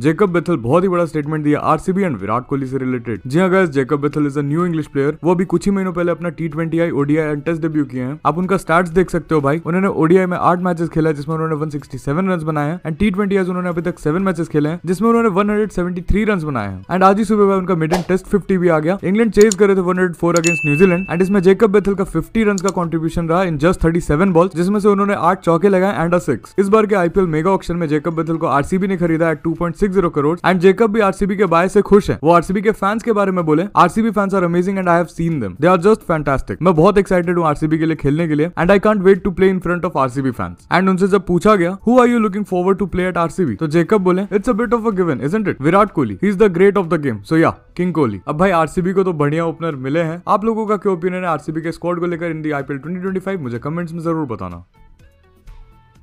Jacob बेथल बहुत ही बड़ा statement दिया आरसीबी एंड विराट कोहली से रिलेटेड जी हाँ guys Jacob Bethell is a new English player वो अभी कुछ ही महीनों पहले अपना T twenty I ODI and test debut किए हैं आप उनका स्टार्ट देख सकते हो भाई उन्होंने ओडीआई में आठ मैचेस खेला जिसमें उन्होंने सेवन रन बनाए हैं एंड टी ट्वेंटी उन्होंने अभी तक सेवन मैचेस खेले हैं जिसमें उन्होंने थ्री रन बनाए हैं एंड आज ही सुबह भाई उनका मिडन टेस्ट फिफ्टी भी आ गया इंग्लैंड चेज करे थे फोर अगेंस्ट न्यूजीलैंड एंड इसमें जेकब बेथल का फिफ्टी रन का कॉन्ट्रीब्यूशन रहा in just thirty seven balls जिसमें से उन्होंने आठ चौके लगाए एंड अ सिक्स इस बार के आईपीएल मेगा ऑप्शन में जेकब बेथल को आरसीबी ने खरीदा है two point 1.60 crore and Jacob भी आरसीबी के बाय से खुश है वो आरसीबी के फैंस के बारे में बोले RCB fans are amazing and I have seen them they are just fantastic मैं बहुत एक्साइटेड हूँ आरसीबी के लिए खेलने के लिए and I can't wait to play in front of RCB fans and उनसे जब पूछा गया who are you looking forward to play at RCB तो जेकब बोले it's a bit of a given isn't it Virat Kohli he is the great of the game so yeah King Kohli अब भाई RCB को तो बढ़िया ओपनर मिले हैं आप लोगों का क्या ओपिनियन है आरसीबी के स्क्वाड को लेकर इन दी आईपीएल 2025 मुझे कमेंट्स में जरूर बताना